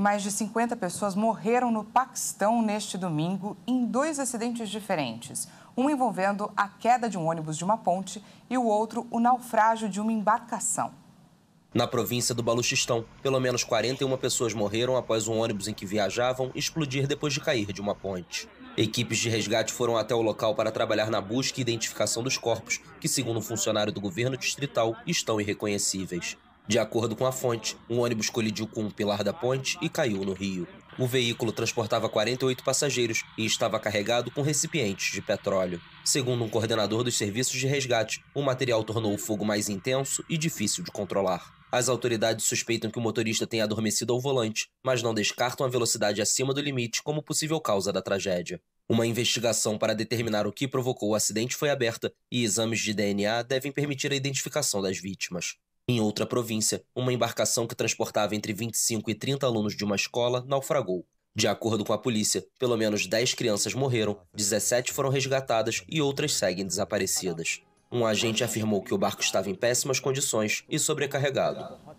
mais de 50 pessoas morreram no Paquistão neste domingo em dois acidentes diferentes. Um envolvendo a queda de um ônibus de uma ponte e o outro o naufrágio de uma embarcação. Na província do Baluchistão, pelo menos 41 pessoas morreram após um ônibus em que viajavam explodir depois de cair de uma ponte. Equipes de resgate foram até o local para trabalhar na busca e identificação dos corpos, que, segundo um funcionário do governo distrital, estão irreconhecíveis. De acordo com a fonte, um ônibus colidiu com um pilar da ponte e caiu no rio. O veículo transportava 48 passageiros e estava carregado com recipientes de petróleo. Segundo um coordenador dos serviços de resgate, o material tornou o fogo mais intenso e difícil de controlar. As autoridades suspeitam que o motorista tenha adormecido ao volante, mas não descartam a velocidade acima do limite como possível causa da tragédia. Uma investigação para determinar o que provocou o acidente foi aberta e exames de DNA devem permitir a identificação das vítimas. Em outra província, uma embarcação que transportava entre 25 e 30 alunos de uma escola naufragou. De acordo com a polícia, pelo menos 10 crianças morreram, 17 foram resgatadas e outras seguem desaparecidas. Um agente afirmou que o barco estava em péssimas condições e sobrecarregado.